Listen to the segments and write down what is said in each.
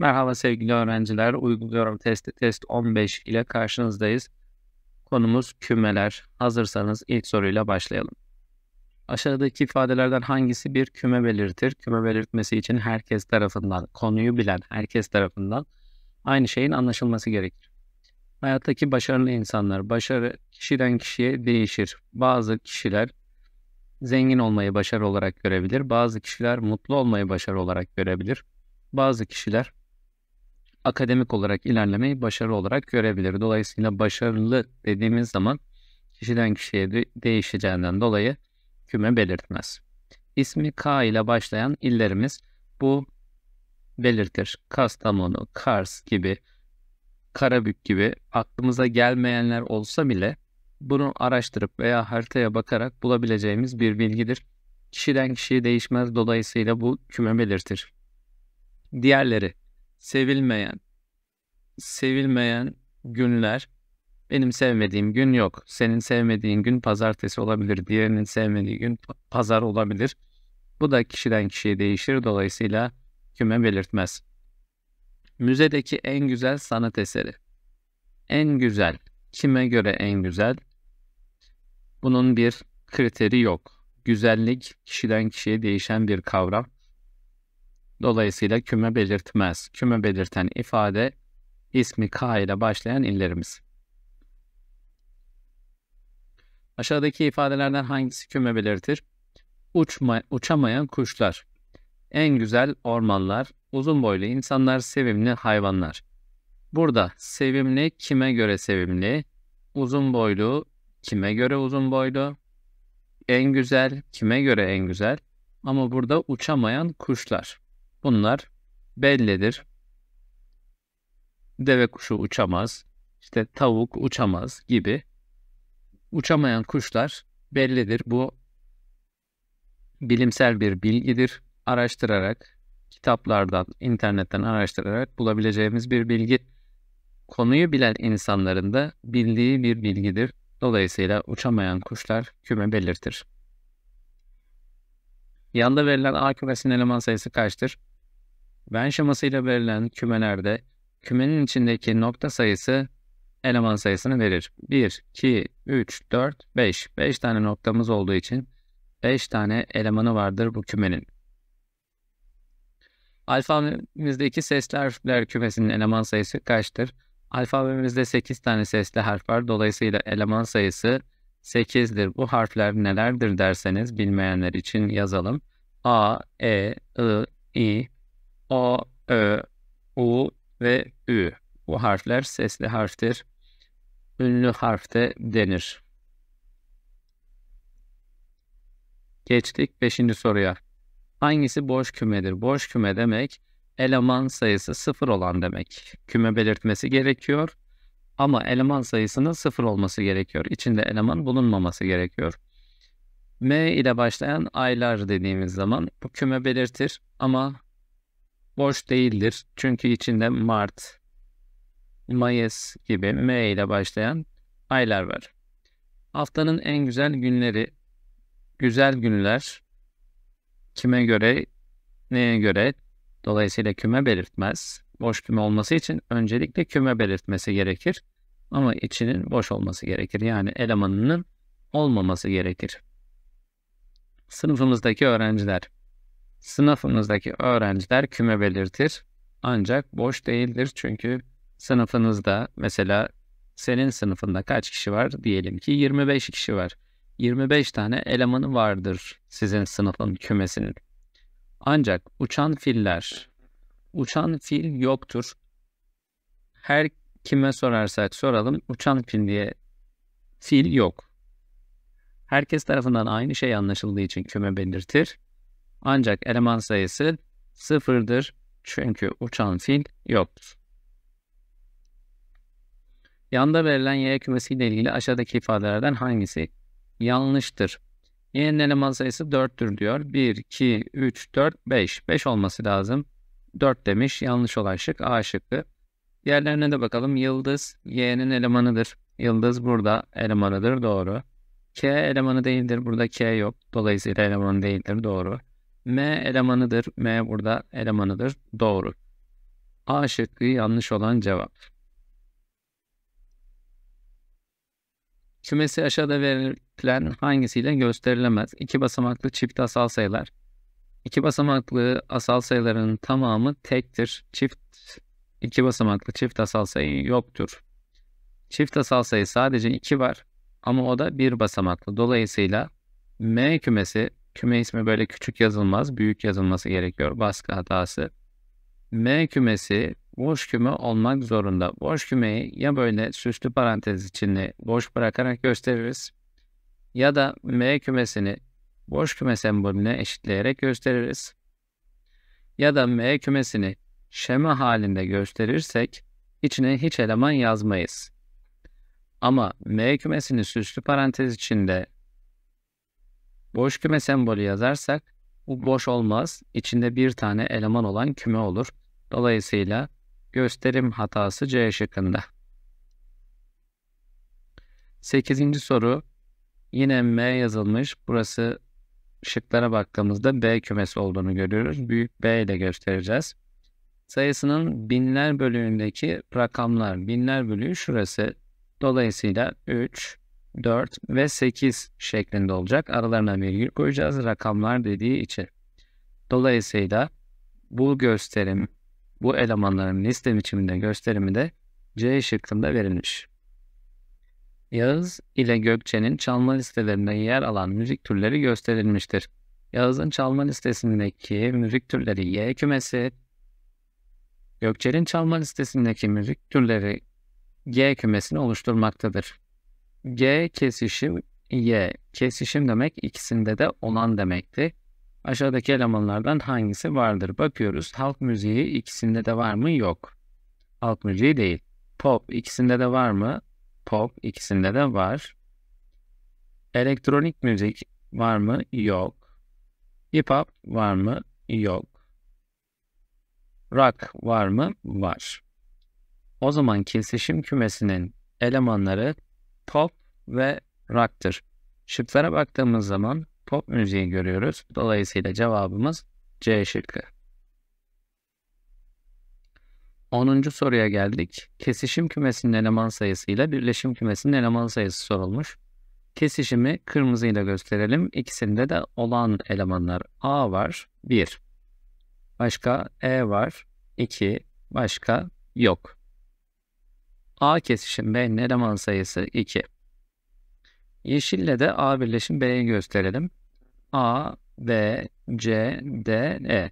Merhaba sevgili öğrenciler. Uyguluyorum testi test 15 ile karşınızdayız. Konumuz kümeler. Hazırsanız ilk soruyla başlayalım. Aşağıdaki ifadelerden hangisi bir küme belirtir? Küme belirtmesi için herkes tarafından, konuyu bilen herkes tarafından aynı şeyin anlaşılması gerekir. Hayattaki başarılı insanlar, başarı kişiden kişiye değişir. Bazı kişiler zengin olmayı başarı olarak görebilir, bazı kişiler mutlu olmayı başarı olarak görebilir, bazı kişiler akademik olarak ilerlemeyi başarılı olarak görebilir. Dolayısıyla başarılı dediğimiz zaman kişiden kişiye de değişeceğinden dolayı küme belirtmez. İsmi K ile başlayan illerimiz bu belirtir. Kastamonu, Kars gibi, Karabük gibi aklımıza gelmeyenler olsa bile bunu araştırıp veya haritaya bakarak bulabileceğimiz bir bilgidir. Kişiden kişiye değişmez dolayısıyla bu küme belirtir. Diğerleri sevilmeyen, sevilmeyen günler. Benim sevmediğim gün yok. Senin sevmediğin gün pazartesi olabilir. Diğerinin sevmediği gün pazar olabilir. Bu da kişiden kişiye değişir. Dolayısıyla küme belirtmez. Müzedeki en güzel sanat eseri. En güzel. Kime göre en güzel? Bunun bir kriteri yok. Güzellik kişiden kişiye değişen bir kavram. Dolayısıyla küme belirtmez. Küme belirten ifade ismi K ile başlayan illerimiz. Aşağıdaki ifadelerden hangisi küme belirtir? Uçma, uçamayan kuşlar, en güzel ormanlar, uzun boylu insanlar, sevimli hayvanlar. Burada sevimli kime göre sevimli, uzun boylu kime göre uzun boylu, en güzel kime göre en güzel ama burada uçamayan kuşlar. Bunlar bellidir. Deve kuşu uçamaz, işte tavuk uçamaz gibi uçamayan kuşlar bellidir. Bu bilimsel bir bilgidir. Araştırarak, kitaplardan, internetten araştırarak bulabileceğimiz bir bilgi. Konuyu bilen insanların da bildiği bir bilgidir. Dolayısıyla uçamayan kuşlar küme belirtir. Yanda verilen A kümesinin eleman sayısı kaçtır? Ben şemasıyla verilen kümelerde kümenin içindeki nokta sayısı eleman sayısını verir. 1, 2, 3, 4, 5. 5 tane noktamız olduğu için 5 tane elemanı vardır bu kümenin. Alfabemizdeki sesli harfler kümesinin eleman sayısı kaçtır? Alfabemizde 8 tane sesli harf var. Dolayısıyla eleman sayısı 8'dir. Bu harfler nelerdir derseniz bilmeyenler için yazalım. A, E, I, I, A, Ö, U ve Ü. Bu harfler sesli harftir. Ünlü harfte denir. Geçtik 5. soruya. Hangisi boş kümedir? Boş küme demek eleman sayısı sıfır olan demek. Küme belirtmesi gerekiyor ama eleman sayısının sıfır olması gerekiyor. İçinde eleman bulunmaması gerekiyor. M ile başlayan aylar dediğimiz zaman bu küme belirtir ama boş değildir. Çünkü içinde Mart, Mayıs gibi M ile başlayan aylar var. Haftanın en güzel günleri, güzel günler kime göre, neye göre dolayısıyla küme belirtmez. Boş küme olması için öncelikle küme belirtmesi gerekir. Ama içinin boş olması gerekir. Yani elemanının olmaması gerekir. Sınıfımızdaki öğrenciler Sınıfınızdaki öğrenciler küme belirtir. Ancak boş değildir çünkü sınıfınızda mesela senin sınıfında kaç kişi var? Diyelim ki 25 kişi var. 25 tane elemanı vardır sizin sınıfın kümesinin. Ancak uçan filler, uçan fil yoktur. Her kime sorarsak soralım uçan fil diye fil yok. Herkes tarafından aynı şey anlaşıldığı için küme belirtir. Ancak eleman sayısı sıfırdır çünkü uçan fil yoktur. Yanda verilen y kümesiyle ilgili aşağıdaki ifadelerden hangisi yanlıştır? Y'nin eleman sayısı 4'tür diyor. 1, 2, 3, 4, 5. 5 olması lazım. 4 demiş. Yanlış olan şık A şıkkı. Diğerlerine de bakalım. Yıldız Y'nin elemanıdır. Yıldız burada elemanıdır. Doğru. K elemanı değildir. Burada K yok. Dolayısıyla eleman değildir. Doğru. M elemanıdır. M burada elemanıdır. Doğru. A şıkkı yanlış olan cevap. Kümesi aşağıda verilen hangisiyle gösterilemez? İki basamaklı çift asal sayılar. İki basamaklı asal sayıların tamamı tektir. Çift iki basamaklı çift asal sayı yoktur. Çift asal sayı sadece 2 var ama o da bir basamaklı. Dolayısıyla M kümesi Küme ismi böyle küçük yazılmaz, büyük yazılması gerekiyor. Baskı hatası. M kümesi boş küme olmak zorunda. Boş kümeyi ya böyle süslü parantez içinde boş bırakarak gösteririz ya da M kümesini boş küme sembolüne eşitleyerek gösteririz. Ya da M kümesini şema halinde gösterirsek içine hiç eleman yazmayız. Ama M kümesini süslü parantez içinde Boş küme sembolü yazarsak bu boş olmaz. İçinde bir tane eleman olan küme olur. Dolayısıyla gösterim hatası C şıkkında. 8. soru yine M yazılmış. Burası şıklara baktığımızda B kümesi olduğunu görüyoruz. Büyük B ile göstereceğiz. Sayısının binler bölüğündeki rakamlar binler bölüğü şurası. Dolayısıyla 3, 4 ve 8 şeklinde olacak. Aralarına virgül koyacağız rakamlar dediği için. Dolayısıyla bu gösterim, bu elemanların liste biçiminde gösterimi de C şıkkında verilmiş. Yağız ile Gökçe'nin çalma listelerinde yer alan müzik türleri gösterilmiştir. Yağız'ın çalma listesindeki müzik türleri Y kümesi, Gökçe'nin çalma listesindeki müzik türleri G kümesini oluşturmaktadır. G kesişim Y. Kesişim demek ikisinde de olan demekti. Aşağıdaki elemanlardan hangisi vardır? Bakıyoruz. Halk müziği ikisinde de var mı? Yok. Halk müziği değil. Pop ikisinde de var mı? Pop ikisinde de var. Elektronik müzik var mı? Yok. Hip hop var mı? Yok. Rock var mı? Var. O zaman kesişim kümesinin elemanları pop ve rock'tır. Şıklara baktığımız zaman pop müziği görüyoruz. Dolayısıyla cevabımız C şıkkı. 10. soruya geldik. Kesişim kümesinin eleman sayısıyla birleşim kümesinin eleman sayısı sorulmuş. Kesişimi kırmızıyla gösterelim. İkisinde de olan elemanlar A var 1. Başka E var 2. Başka yok. A kesişim kesişiminin eleman sayısı 2. Yeşille de A birleşim B'yi gösterelim. A, B, C, D, E.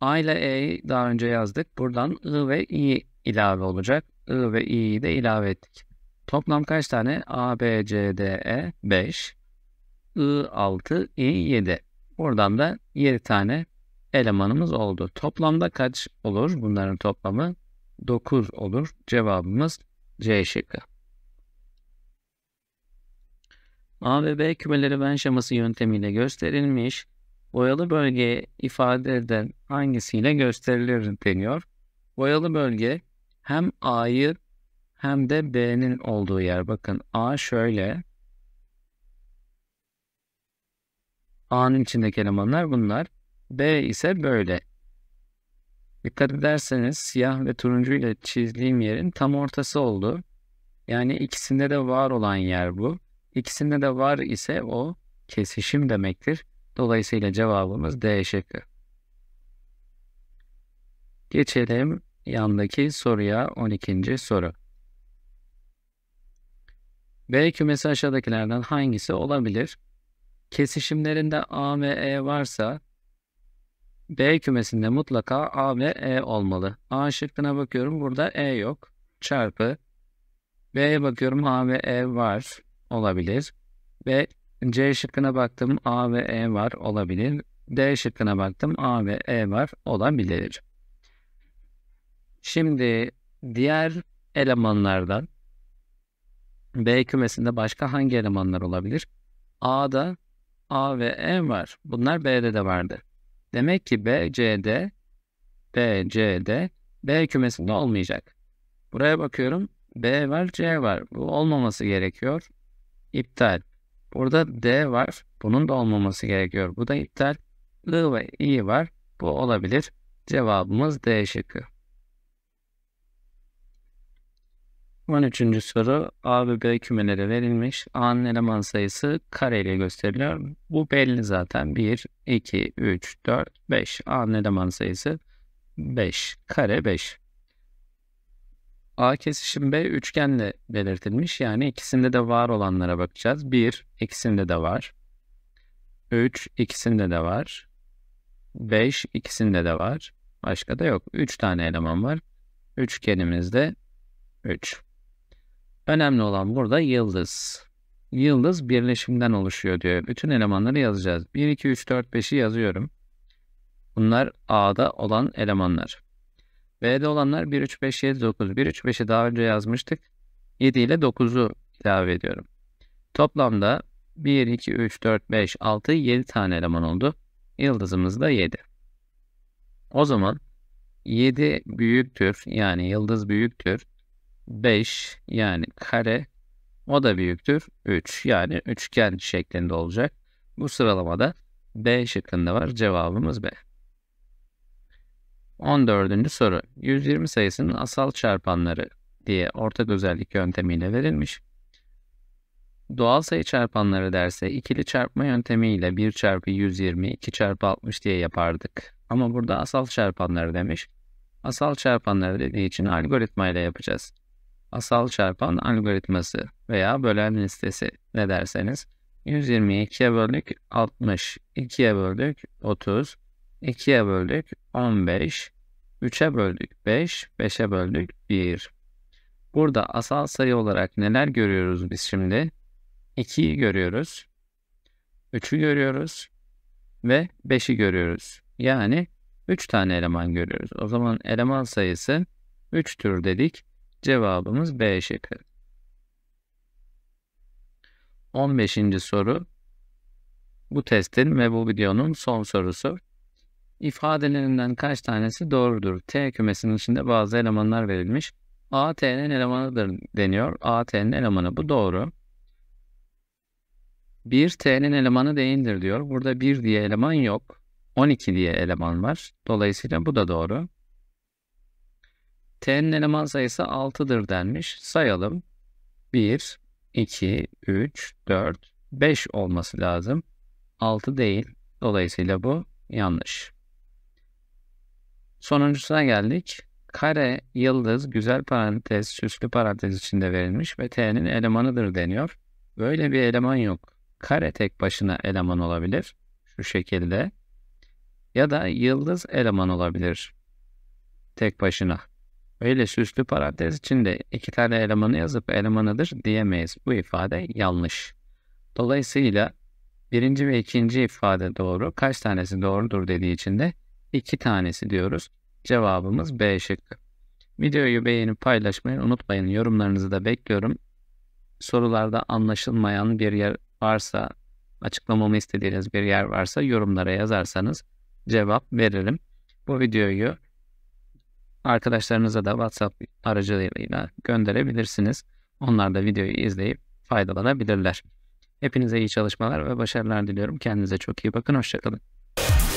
A ile E'yi daha önce yazdık. Buradan I ve I ilave olacak. I ve I'yi de ilave ettik. Toplam kaç tane? A, B, C, D, E 5. I 6, I 7. Buradan da 7 tane elemanımız oldu. Toplamda kaç olur bunların toplamı? 9 olur. Cevabımız C şıkkı. A ve B kümeleri Venn şeması yöntemiyle gösterilmiş. Boyalı bölge ifade eden hangisiyle gösterilir deniyor. Boyalı bölge hem A'yı hem de B'nin olduğu yer. Bakın A şöyle. A'nın içindeki elemanlar bunlar. B ise böyle. Dikkat ederseniz siyah ve turuncu ile çizdiğim yerin tam ortası oldu. Yani ikisinde de var olan yer bu. İkisinde de var ise o kesişim demektir. Dolayısıyla cevabımız D şıkkı. Geçelim yandaki soruya 12. soru. B kümesi aşağıdakilerden hangisi olabilir? Kesişimlerinde A ve E varsa B kümesinde mutlaka A ve E olmalı. A şıkkına bakıyorum. Burada E yok. Çarpı. B'ye bakıyorum. A ve E var. Olabilir. B C şıkkına baktım. A ve E var. Olabilir. D şıkkına baktım. A ve E var. Olabilir. Şimdi diğer elemanlardan B kümesinde başka hangi elemanlar olabilir? A'da A ve E var. Bunlar B'de de vardır. Demek ki BCD BCD B kümesinde olmayacak. Buraya bakıyorum. B var, C var. Bu olmaması gerekiyor. İptal. Burada D var. Bunun da olmaması gerekiyor. Bu da iptal. I ve I var. Bu olabilir. Cevabımız D şıkkı. 13. soru A ve B kümeleri verilmiş. A'nın eleman sayısı kareyle gösteriliyor. Bu belli zaten. 1, 2, 3, 4, 5. A'nın eleman sayısı 5. Kare 5. A kesişim B üçgenle belirtilmiş. Yani ikisinde de var olanlara bakacağız. 1, ikisinde de var. 3, ikisinde de var. 5, ikisinde de var. Başka da yok. 3 tane eleman var. Üçgenimizde 3. Önemli olan burada yıldız. Yıldız birleşimden oluşuyor diyor. Bütün elemanları yazacağız. 1, 2, 3, 4, 5'i yazıyorum. Bunlar A'da olan elemanlar. B'de olanlar 1, 3, 5, 7, 9. 1, 3, 5'i daha önce yazmıştık. 7 ile 9'u ilave ediyorum. Toplamda 1, 2, 3, 4, 5, 6, 7 tane eleman oldu. Yıldızımız da 7. O zaman 7 büyüktür yani yıldız büyüktür. 5 yani kare o da büyüktür 3 yani üçgen şeklinde olacak. Bu sıralamada B şıkkında var cevabımız B. 14. soru 120 sayısının asal çarpanları diye ortak özellik yöntemiyle verilmiş. Doğal sayı çarpanları derse ikili çarpma yöntemiyle 1 çarpı 120, 2 çarpı 60 diye yapardık. Ama burada asal çarpanları demiş. Asal çarpanları dediği için algoritma ile yapacağız asal çarpan algoritması veya bölen listesi ne derseniz 120'yi 2'ye böldük 60, 2'ye böldük 30, 2'ye böldük 15, 3'e böldük 5, 5'e böldük 1. Burada asal sayı olarak neler görüyoruz biz şimdi? 2'yi görüyoruz, 3'ü görüyoruz ve 5'i görüyoruz. Yani 3 tane eleman görüyoruz. O zaman eleman sayısı 3'tür dedik. Cevabımız B şıkkı. 15. soru. Bu testin ve bu videonun son sorusu. İfadelerinden kaç tanesi doğrudur? T kümesinin içinde bazı elemanlar verilmiş. A, T'nin elemanıdır deniyor. A, T'nin elemanı bu doğru. 1 T'nin elemanı değildir diyor. Burada 1 diye eleman yok. 12 diye eleman var. Dolayısıyla bu da doğru. T'nin eleman sayısı 6'dır denmiş. Sayalım. 1, 2, 3, 4, 5 olması lazım. 6 değil. Dolayısıyla bu yanlış. Sonuncusuna geldik. Kare, yıldız, güzel parantez, süslü parantez içinde verilmiş ve T'nin elemanıdır deniyor. Böyle bir eleman yok. Kare tek başına eleman olabilir. Şu şekilde. Ya da yıldız eleman olabilir. Tek başına. Öyle süslü parantez içinde iki tane elemanı yazıp elemanıdır diyemeyiz. Bu ifade yanlış. Dolayısıyla birinci ve ikinci ifade doğru. Kaç tanesi doğrudur dediği için de iki tanesi diyoruz. Cevabımız B şıkkı. Videoyu beğenip paylaşmayı unutmayın. Yorumlarınızı da bekliyorum. Sorularda anlaşılmayan bir yer varsa, açıklamamı istediğiniz bir yer varsa yorumlara yazarsanız cevap veririm. Bu videoyu Arkadaşlarınıza da WhatsApp aracılığıyla gönderebilirsiniz. Onlar da videoyu izleyip faydalanabilirler. Hepinize iyi çalışmalar ve başarılar diliyorum. Kendinize çok iyi bakın. Hoşçakalın.